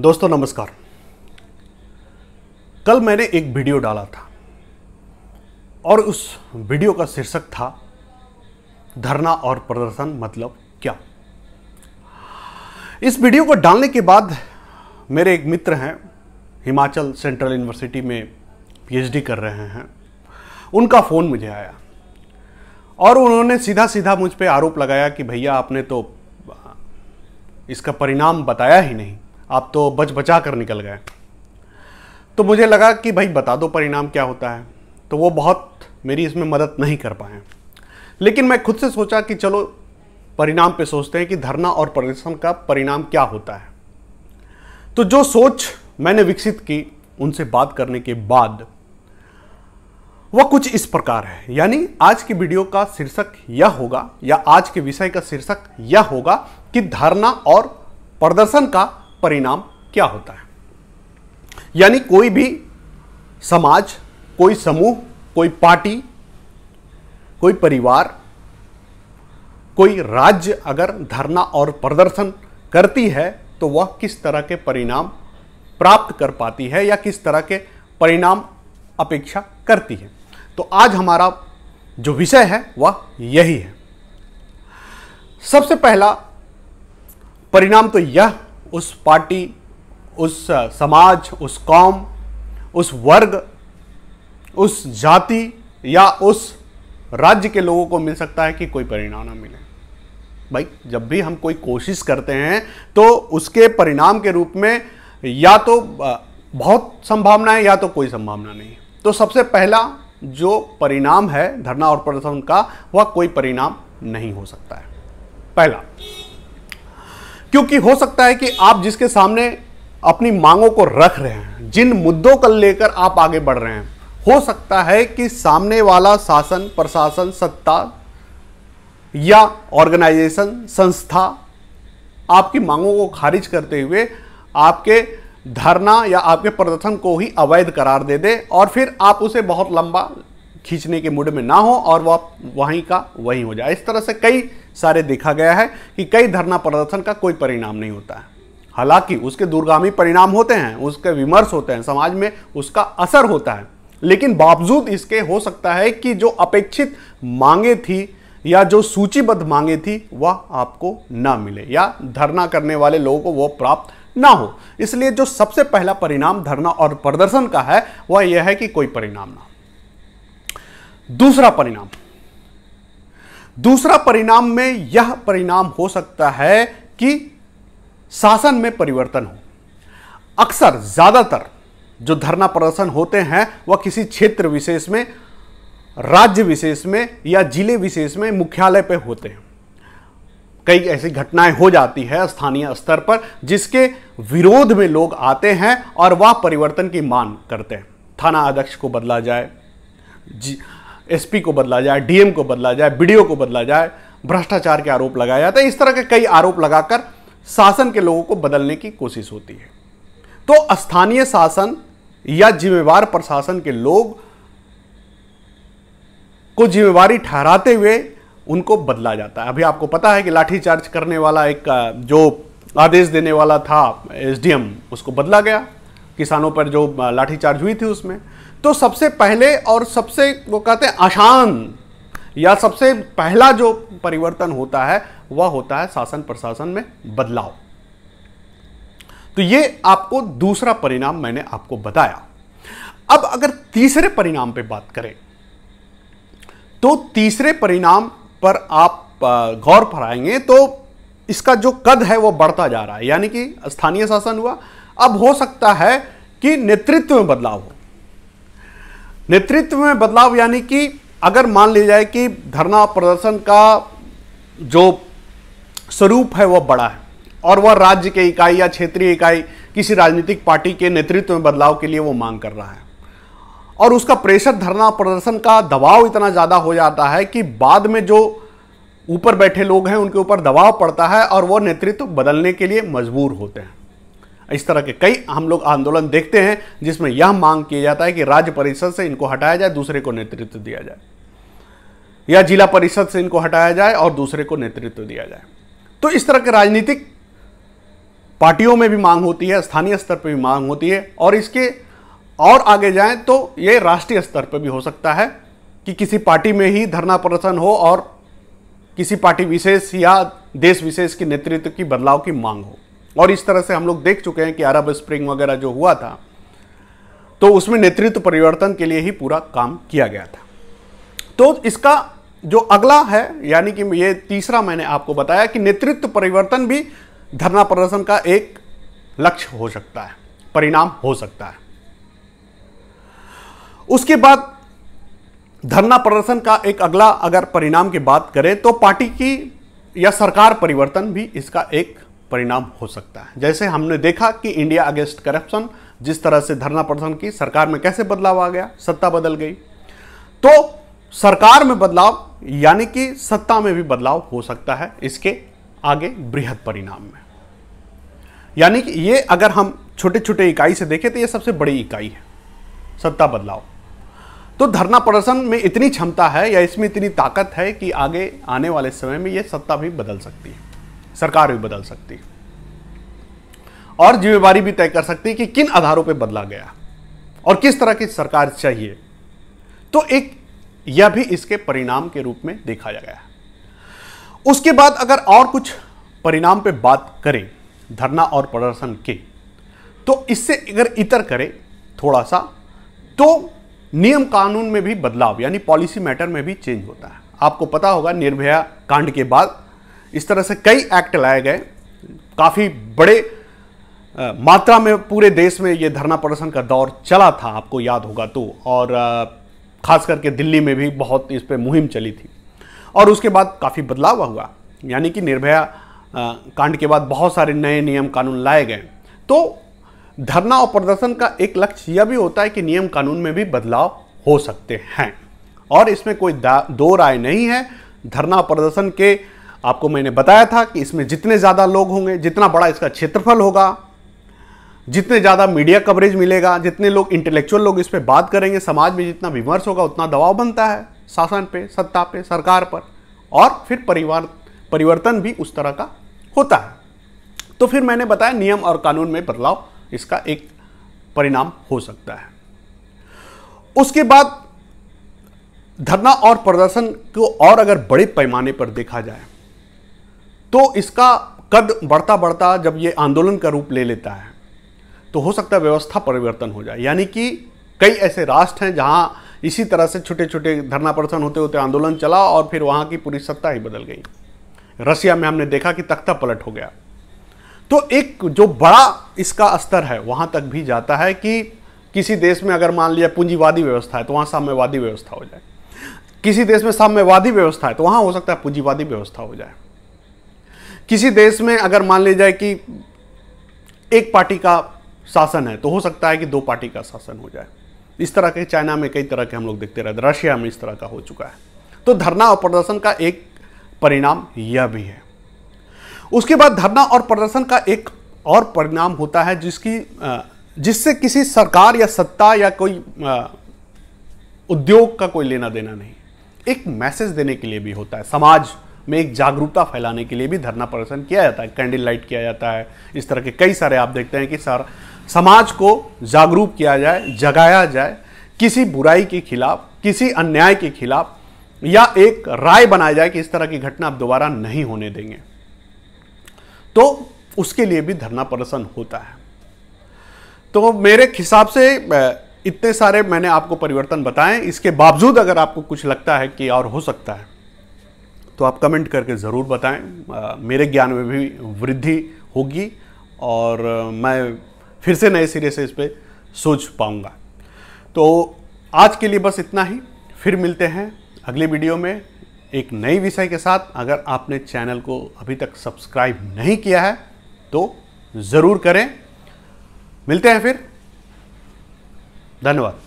दोस्तों नमस्कार कल मैंने एक वीडियो डाला था और उस वीडियो का शीर्षक था धरना और प्रदर्शन मतलब क्या इस वीडियो को डालने के बाद मेरे एक मित्र हैं हिमाचल सेंट्रल यूनिवर्सिटी में पीएचडी कर रहे हैं उनका फ़ोन मुझे आया और उन्होंने सीधा सीधा मुझ पर आरोप लगाया कि भैया आपने तो इसका परिणाम बताया ही नहीं आप तो बच बचा कर निकल गए तो मुझे लगा कि भाई बता दो परिणाम क्या होता है तो वो बहुत मेरी इसमें मदद नहीं कर पाए लेकिन मैं खुद से सोचा कि चलो परिणाम पे सोचते हैं कि धरना और प्रदर्शन का परिणाम क्या होता है तो जो सोच मैंने विकसित की उनसे बात करने के बाद वह कुछ इस प्रकार है यानी आज की वीडियो का शीर्षक यह होगा या आज के विषय का शीर्षक यह होगा कि धरना और प्रदर्शन का परिणाम क्या होता है यानी कोई भी समाज कोई समूह कोई पार्टी कोई परिवार कोई राज्य अगर धरना और प्रदर्शन करती है तो वह किस तरह के परिणाम प्राप्त कर पाती है या किस तरह के परिणाम अपेक्षा करती है तो आज हमारा जो विषय है वह यही है सबसे पहला परिणाम तो यह उस पार्टी उस समाज उस कौम उस वर्ग उस जाति या उस राज्य के लोगों को मिल सकता है कि कोई परिणाम ना मिले भाई जब भी हम कोई कोशिश करते हैं तो उसके परिणाम के रूप में या तो बहुत संभावना है या तो कोई संभावना नहीं है तो सबसे पहला जो परिणाम है धरना और प्रदर्शन का वह कोई परिणाम नहीं हो सकता है पहला क्योंकि हो सकता है कि आप जिसके सामने अपनी मांगों को रख रहे हैं जिन मुद्दों को लेकर आप आगे बढ़ रहे हैं हो सकता है कि सामने वाला शासन प्रशासन सत्ता या ऑर्गेनाइजेशन संस्था आपकी मांगों को खारिज करते हुए आपके धरना या आपके प्रदर्शन को ही अवैध करार दे दे और फिर आप उसे बहुत लंबा खींचने के मूड में ना हो और वह वहीं का वहीं हो जाए इस तरह से कई सारे देखा गया है कि कई धरना प्रदर्शन का कोई परिणाम नहीं होता है हालांकि उसके दूरगामी परिणाम होते हैं उसके विमर्श होते हैं समाज में उसका असर होता है लेकिन बावजूद इसके हो सकता है कि जो अपेक्षित मांगे थी या जो सूचीबद्ध मांगे थी वह आपको ना मिले या धरना करने वाले लोगों को वह प्राप्त ना हो इसलिए जो सबसे पहला परिणाम धरना और प्रदर्शन का है वह यह है कि कोई परिणाम ना दूसरा परिणाम दूसरा परिणाम में यह परिणाम हो सकता है कि शासन में परिवर्तन हो अक्सर ज़्यादातर जो धरना प्रदर्शन होते हैं वह किसी क्षेत्र विशेष में राज्य विशेष में या जिले विशेष में मुख्यालय पे होते हैं कई ऐसी घटनाएं हो जाती है स्थानीय स्तर पर जिसके विरोध में लोग आते हैं और वह परिवर्तन की मांग करते हैं थाना अध्यक्ष को बदला जाए जी एसपी को बदला जाए डीएम को बदला जाए बीडीओ को बदला जाए भ्रष्टाचार के आरोप लगाया जाता है इस तरह के कई आरोप लगाकर शासन के लोगों को बदलने की कोशिश होती है तो स्थानीय शासन या जिम्मेवार प्रशासन के लोग को जिम्मेवारी ठहराते हुए उनको बदला जाता है अभी आपको पता है कि लाठीचार्ज करने वाला एक जो आदेश देने वाला था एसडीएम उसको बदला गया किसानों पर जो लाठीचार्ज हुई थी उसमें तो सबसे पहले और सबसे वो कहते हैं आसान या सबसे पहला जो परिवर्तन होता है वह होता है शासन प्रशासन में बदलाव तो ये आपको दूसरा परिणाम मैंने आपको बताया अब अगर तीसरे परिणाम पे बात करें तो तीसरे परिणाम पर आप गौर फराएंगे तो इसका जो कद है वो बढ़ता जा रहा है यानी कि स्थानीय शासन हुआ अब हो सकता है कि नेतृत्व में बदलाव हो नेतृत्व में बदलाव यानी कि अगर मान लिया जाए कि धरना प्रदर्शन का जो स्वरूप है वह बड़ा है और वह राज्य के इकाई या क्षेत्रीय इकाई किसी राजनीतिक पार्टी के नेतृत्व में बदलाव के लिए वो मांग कर रहा है और उसका प्रेशर धरना प्रदर्शन का दबाव इतना ज़्यादा हो जाता है कि बाद में जो ऊपर बैठे लोग हैं उनके ऊपर दबाव पड़ता है और वो नेतृत्व बदलने के लिए मजबूर होते हैं इस तरह के कई हम लोग आंदोलन देखते हैं जिसमें यह मांग किया जाता है कि राज्य परिषद से इनको हटाया जाए दूसरे को नेतृत्व दिया जाए या जिला परिषद से इनको हटाया जाए और दूसरे को नेतृत्व दिया जाए तो इस तरह के राजनीतिक पार्टियों में भी मांग होती है स्थानीय स्तर पर भी मांग होती है और इसके और आगे जाएं तो ये राष्ट्रीय स्तर पर भी हो सकता है कि किसी पार्टी में ही धरना प्रदर्शन हो और किसी पार्टी विशेष या देश विशेष के नेतृत्व की बदलाव की मांग हो और इस तरह से हम लोग देख चुके हैं कि अरब स्प्रिंग वगैरह जो हुआ था तो उसमें नेतृत्व परिवर्तन के लिए ही पूरा काम किया गया था तो इसका जो अगला है यानी कि ये तीसरा मैंने आपको बताया कि नेतृत्व परिवर्तन भी धरना प्रदर्शन का एक लक्ष्य हो सकता है परिणाम हो सकता है उसके बाद धरना प्रदर्शन का एक अगला अगर परिणाम की बात करें तो पार्टी की या सरकार परिवर्तन भी इसका एक परिणाम हो सकता है जैसे हमने देखा कि इंडिया अगेंस्ट करप्शन जिस तरह से धरना प्रदर्शन की सरकार में कैसे बदलाव आ गया सत्ता बदल गई तो सरकार में बदलाव यानी कि सत्ता में भी बदलाव हो सकता है इसके आगे बृहद परिणाम में यानी कि ये अगर हम छोटे छोटे इकाई से देखें तो ये सबसे बड़ी इकाई है सत्ता बदलाव तो धरना प्रदर्शन में इतनी क्षमता है या इसमें इतनी ताकत है कि आगे आने वाले समय में ये सत्ता भी बदल सकती है सरकार भी बदल सकती और जिम्मेवारी भी तय कर सकती है कि किन आधारों पर बदला गया और किस तरह की सरकार चाहिए तो एक यह भी इसके परिणाम के रूप में देखा गया उसके बाद अगर और कुछ परिणाम पे बात करें धरना और प्रदर्शन के तो इससे अगर इतर करें थोड़ा सा तो नियम कानून में भी बदलाव यानी पॉलिसी मैटर में भी चेंज होता है आपको पता होगा निर्भया कांड के बाद इस तरह से कई एक्ट लाए गए काफ़ी बड़े आ, मात्रा में पूरे देश में ये धरना प्रदर्शन का दौर चला था आपको याद होगा तो और खास करके दिल्ली में भी बहुत इस पर मुहिम चली थी और उसके बाद काफ़ी बदलाव हुआ यानी कि निर्भया कांड के बाद बहुत सारे नए नियम कानून लाए गए तो धरना और प्रदर्शन का एक लक्ष्य यह भी होता है कि नियम कानून में भी बदलाव हो सकते हैं और इसमें कोई दो राय नहीं है धरना प्रदर्शन के आपको मैंने बताया था कि इसमें जितने ज़्यादा लोग होंगे जितना बड़ा इसका क्षेत्रफल होगा जितने ज़्यादा मीडिया कवरेज मिलेगा जितने लोग इंटेलेक्चुअल लोग इस पर बात करेंगे समाज में जितना विमर्श होगा उतना दबाव बनता है शासन पे सत्ता पे सरकार पर और फिर परिवार परिवर्तन भी उस तरह का होता है तो फिर मैंने बताया नियम और कानून में बदलाव इसका एक परिणाम हो सकता है उसके बाद धरना और प्रदर्शन को और अगर बड़े पैमाने पर देखा जाए तो इसका कद बढ़ता बढ़ता जब ये आंदोलन का रूप ले लेता है तो हो सकता है व्यवस्था परिवर्तन हो जाए यानी कि कई ऐसे राष्ट्र हैं जहाँ इसी तरह से छोटे छोटे धरना प्रदर्शन होते होते आंदोलन चला और फिर वहाँ की पूरी सत्ता ही बदल गई रसिया में हमने देखा कि तख्ता पलट हो गया तो एक जो बड़ा इसका स्तर है वहाँ तक भी जाता है कि किसी देश में अगर मान लिया पूंजीवादी व्यवस्था है तो वहाँ साम्यवादी व्यवस्था हो जाए किसी देश में साम्यवादी व्यवस्था है तो वहाँ हो सकता है पूंजीवादी व्यवस्था हो जाए किसी देश में अगर मान लिया जाए कि एक पार्टी का शासन है तो हो सकता है कि दो पार्टी का शासन हो जाए इस तरह के चाइना में कई तरह के हम लोग देखते रहते रशिया में इस तरह का हो चुका है तो धरना और प्रदर्शन का एक परिणाम यह भी है उसके बाद धरना और प्रदर्शन का एक और परिणाम होता है जिसकी जिससे किसी सरकार या सत्ता या कोई उद्योग का कोई लेना देना नहीं एक मैसेज देने के लिए भी होता है समाज में एक जागरूकता फैलाने के लिए भी धरना प्रदर्शन किया जाता है कैंडल लाइट किया जाता है इस तरह के कई सारे आप देखते हैं कि सर समाज को जागरूक किया जाए जगाया जाए किसी बुराई के खिलाफ किसी अन्याय के खिलाफ या एक राय बनाया जाए कि इस तरह की घटना आप दोबारा नहीं होने देंगे तो उसके लिए भी धरना प्रदर्शन होता है तो मेरे हिसाब से इतने सारे मैंने आपको परिवर्तन बताएं इसके बावजूद अगर आपको कुछ लगता है कि और हो सकता है तो आप कमेंट करके ज़रूर बताएं मेरे ज्ञान में भी वृद्धि होगी और मैं फिर से नए सिरे से इस पर सोच पाऊँगा तो आज के लिए बस इतना ही फिर मिलते हैं अगले वीडियो में एक नई विषय के साथ अगर आपने चैनल को अभी तक सब्सक्राइब नहीं किया है तो ज़रूर करें मिलते हैं फिर धन्यवाद